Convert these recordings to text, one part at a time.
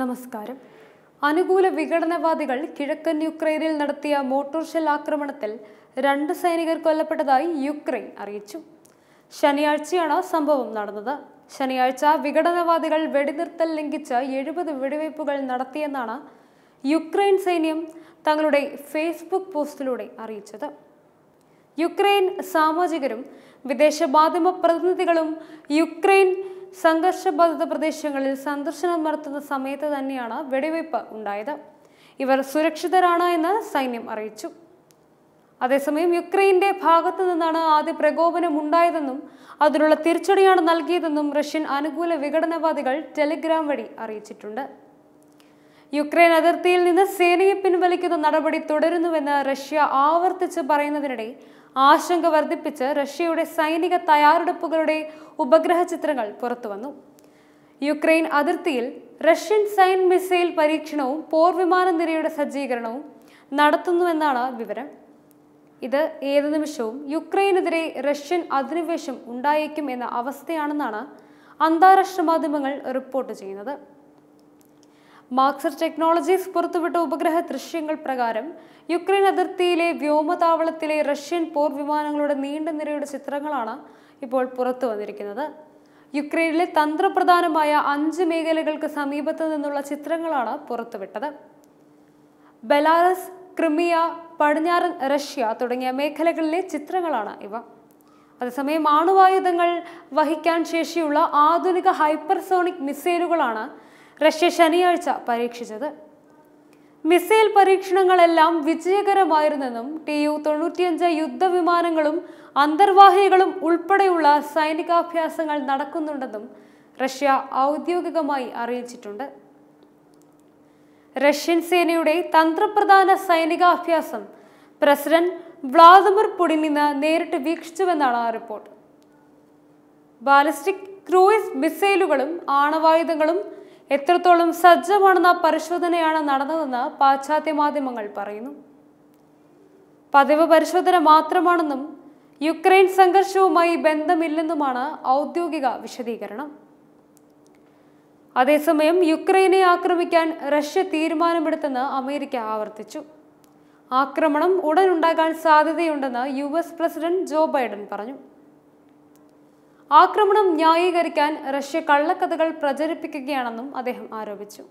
നമസ്കാരം അനുകൂല വിഘടനവാദികൾ കിഴക്കൻ യുക്രൈനിൽ നടത്തിയ മോട്ടോർ ഷെൽ ആക്രമണത്തിൽ രണ്ട് സൈനികർ കൊല്ലപ്പെട്ടതായി യുക്രൈൻ അറിയിച്ചു ശനിയാഴ്ചയാണ് സംഭവം നടന്നത് ശനിയാഴ്ച വിഘടനവാദികൾ വെടിനിർത്തൽ ലംഘിച്ച് എഴുപത് വെടിവയ്പ്പുകൾ നടത്തിയെന്നാണ് യുക്രൈൻ സൈന്യം തങ്ങളുടെ ഫേസ്ബുക്ക് പോസ്റ്റിലൂടെ അറിയിച്ചത് യുക്രൈൻ സാമാജികരും വിദേശ മാധ്യമ പ്രതിനിധികളും യുക്രൈൻ സംഘർഷബാധിത പ്രദേശങ്ങളിൽ സന്ദർശനം നടത്തുന്ന സമയത്ത് തന്നെയാണ് വെടിവയ്പ് ഉണ്ടായത് ഇവർ സുരക്ഷിതരാണ് എന്ന് സൈന്യം അറിയിച്ചു അതേസമയം യുക്രൈന്റെ ഭാഗത്തു നിന്നാണ് ആദ്യ പ്രകോപനം ഉണ്ടായതെന്നും അതിനുള്ള തിരിച്ചടിയാണ് നൽകിയതെന്നും റഷ്യൻ അനുകൂല വിഘടനവാദികൾ ടെലിഗ്രാം വഴി അറിയിച്ചിട്ടുണ്ട് യുക്രൈൻ അതിർത്തിയിൽ നിന്ന് സേനയെ പിൻവലിക്കുന്ന നടപടി തുടരുന്നുവെന്ന് റഷ്യ ആവർത്തിച്ച് പറയുന്നതിനിടെ ആശങ്ക വർദ്ധിപ്പിച്ച് റഷ്യയുടെ സൈനിക തയ്യാറെടുപ്പുകളുടെ ഉപഗ്രഹ ചിത്രങ്ങൾ പുറത്തുവന്നു യുക്രൈൻ അതിർത്തിയിൽ റഷ്യൻ സൈൻ മിസൈൽ പരീക്ഷണവും പോർ വിമാന നിരയുടെ സജ്ജീകരണവും നടത്തുന്നുവെന്നാണ് വിവരം ഇത് ഏത് നിമിഷവും യുക്രൈനെതിരെ റഷ്യൻ അധിനിവേശം ഉണ്ടായേക്കും എന്ന അവസ്ഥയാണെന്നാണ് അന്താരാഷ്ട്ര മാധ്യമങ്ങൾ റിപ്പോർട്ട് ചെയ്യുന്നത് മാർക്സർ ടെക്നോളജീസ് പുറത്തുവിട്ട ഉപഗ്രഹ ദൃശ്യങ്ങൾ പ്രകാരം യുക്രൈൻ അതിർത്തിയിലെ വ്യോമതാവളത്തിലെ റഷ്യൻ പോർ വിമാനങ്ങളുടെ നീണ്ട നിരയുടെ ചിത്രങ്ങളാണ് ഇപ്പോൾ പുറത്തു വന്നിരിക്കുന്നത് യുക്രൈനിലെ തന്ത്രപ്രധാനമായ അഞ്ച് മേഖലകൾക്ക് സമീപത്തു നിന്നുള്ള ചിത്രങ്ങളാണ് പുറത്തുവിട്ടത് ബെലാറസ് ക്രിമിയ പടിഞ്ഞാറൻ റഷ്യ തുടങ്ങിയ മേഖലകളിലെ ചിത്രങ്ങളാണ് ഇവ അതേസമയം ആണുവായുധങ്ങൾ വഹിക്കാൻ ശേഷിയുള്ള ആധുനിക ഹൈപ്പർസോണിക് മിസൈലുകളാണ് റഷ്യ ശനിയാഴ്ച പരീക്ഷിച്ചത് മിസൈൽ പരീക്ഷണങ്ങളെല്ലാം വിജയകരമായിരുന്നെന്നും ടി യു തൊണ്ണൂറ്റിയഞ്ച് യുദ്ധവിമാനങ്ങളും അന്തർവാഹികളും ഉൾപ്പെടെയുള്ള സൈനികാഭ്യാസങ്ങൾ നടക്കുന്നുണ്ടെന്നും റഷ്യ ഔദ്യോഗികമായി അറിയിച്ചിട്ടുണ്ട് റഷ്യൻ സേനയുടെ തന്ത്രപ്രധാന സൈനികാഭ്യാസം പ്രസിഡന്റ് വ്ളാദിമിർ പുടിൻ ഇന്ന് നേരിട്ട് വീക്ഷിച്ചുവെന്നാണ് റിപ്പോർട്ട് ബാലിസ്റ്റിക് ക്രൂയിസ് മിസൈലുകളും ആണവായുധങ്ങളും എത്രത്തോളം സജ്ജമാണെന്ന പരിശോധനയാണ് നടന്നതെന്ന് പാശ്ചാത്യ മാധ്യമങ്ങൾ പറയുന്നു പതിവ് പരിശോധന മാത്രമാണെന്നും യുക്രൈൻ സംഘർഷവുമായി ബന്ധമില്ലെന്നുമാണ് ഔദ്യോഗിക വിശദീകരണം അതേസമയം യുക്രൈനെ ആക്രമിക്കാൻ റഷ്യ തീരുമാനമെടുത്തെന്ന് അമേരിക്ക ആവർത്തിച്ചു ആക്രമണം ഉടനുണ്ടാകാൻ സാധ്യതയുണ്ടെന്ന് U S president Joe Biden പറഞ്ഞു ആക്രമണം ന്യായീകരിക്കാൻ റഷ്യ കള്ളക്കഥകൾ പ്രചരിപ്പിക്കുകയാണെന്നും അദ്ദേഹം ആരോപിച്ചു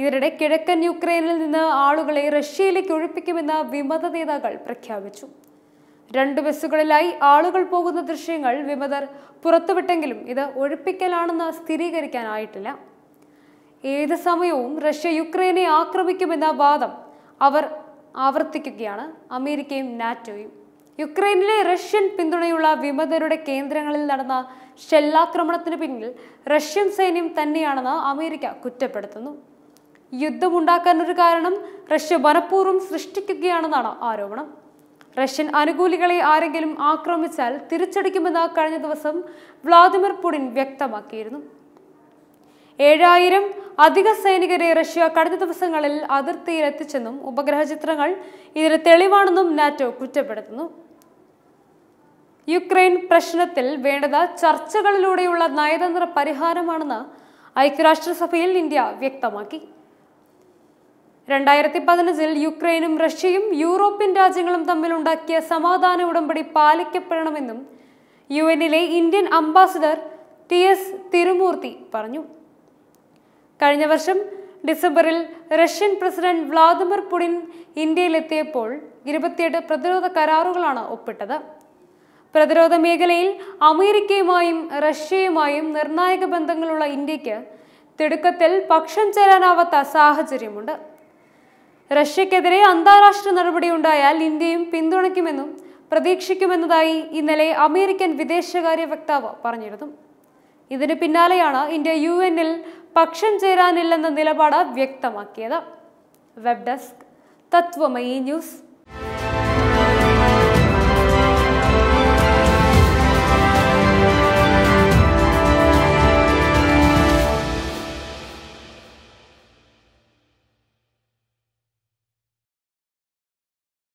ഇതിനിടെ കിഴക്കൻ യുക്രൈനിൽ നിന്ന് ആളുകളെ റഷ്യയിലേക്ക് ഒഴിപ്പിക്കുമെന്ന് വിമത നേതാക്കൾ പ്രഖ്യാപിച്ചു രണ്ട് ബസ്സുകളിലായി ആളുകൾ പോകുന്ന ദൃശ്യങ്ങൾ വിമതർ പുറത്തുവിട്ടെങ്കിലും ഇത് ഒഴിപ്പിക്കലാണെന്ന് സ്ഥിരീകരിക്കാനായിട്ടില്ല ഏത് സമയവും റഷ്യ യുക്രൈനെ ആക്രമിക്കുമെന്ന വാദം അവർ ആവർത്തിക്കുകയാണ് അമേരിക്കയും നാറ്റോയും യുക്രൈനിലെ റഷ്യൻ പിന്തുണയുള്ള വിമതരുടെ കേന്ദ്രങ്ങളിൽ നടന്ന ഷെല്ലാക്രമണത്തിന് പിന്നിൽ റഷ്യൻ സൈന്യം തന്നെയാണെന്ന് അമേരിക്ക കുറ്റപ്പെടുത്തുന്നു യുദ്ധമുണ്ടാക്കാൻ ഒരു കാരണം റഷ്യ മനഃപൂർവ്വം സൃഷ്ടിക്കുകയാണെന്നാണ് ആരോപണം റഷ്യൻ അനുകൂലികളെ ആരെങ്കിലും ആക്രമിച്ചാൽ തിരിച്ചടിക്കുമെന്ന് കഴിഞ്ഞ ദിവസം വ്ളാദിമിർ പുടിൻ വ്യക്തമാക്കിയിരുന്നു ഏഴായിരം അധിക സൈനികരെ റഷ്യ കഴിഞ്ഞ ദിവസങ്ങളിൽ അതിർത്തിയിൽ എത്തിച്ചെന്നും ഉപഗ്രഹ ചിത്രങ്ങൾ ഇതിന് തെളിവാണെന്നും നാറ്റോ കുറ്റപ്പെടുത്തുന്നു യുക്രൈൻ പ്രശ്നത്തിൽ വേണ്ടത് ചർച്ചകളിലൂടെയുള്ള നയതന്ത്ര പരിഹാരമാണെന്ന് ഐക്യരാഷ്ട്രസഭയിൽ ഇന്ത്യ വ്യക്തമാക്കി രണ്ടായിരത്തി പതിനഞ്ചിൽ യുക്രൈനും റഷ്യയും യൂറോപ്യൻ രാജ്യങ്ങളും തമ്മിലുണ്ടാക്കിയ സമാധാന ഉടമ്പടി പാലിക്കപ്പെടണമെന്നും യു എന്നിലെ Indian ambassador T S Tirumurti പറഞ്ഞു കഴിഞ്ഞ വർഷം ഡിസംബറിൽ റഷ്യൻ പ്രസിഡന്റ് വ്ളാദിമിർ പുടിൻ ഇന്ത്യയിലെത്തിയപ്പോൾ ഇരുപത്തിയെട്ട് പ്രതിരോധ കരാറുകളാണ് ഒപ്പിട്ടത് പ്രതിരോധ മേഖലയിൽ അമേരിക്കയുമായും റഷ്യയുമായും നിർണായക ബന്ധങ്ങളുള്ള ഇന്ത്യക്ക് തിടുക്കത്തിൽ പക്ഷം ചേരാനാവാത്ത സാഹചര്യമുണ്ട് റഷ്യക്കെതിരെ അന്താരാഷ്ട്ര നടപടിയുണ്ടായാൽ ഇന്ത്യയും പിന്തുണയ്ക്കുമെന്നും പ്രതീക്ഷിക്കുമെന്നതായി ഇന്നലെ അമേരിക്കൻ വിദേശകാര്യ വക്താവ് പറഞ്ഞിരുന്നു ഇതിനു പിന്നാലെയാണ് ഇന്ത്യ യു എന്നിൽ പക്ഷം ചേരാനില്ലെന്ന നിലപാട് വ്യക്തമാക്കിയത് വെബ് ഡെസ്ക് തത്വമയി ന്യൂസ്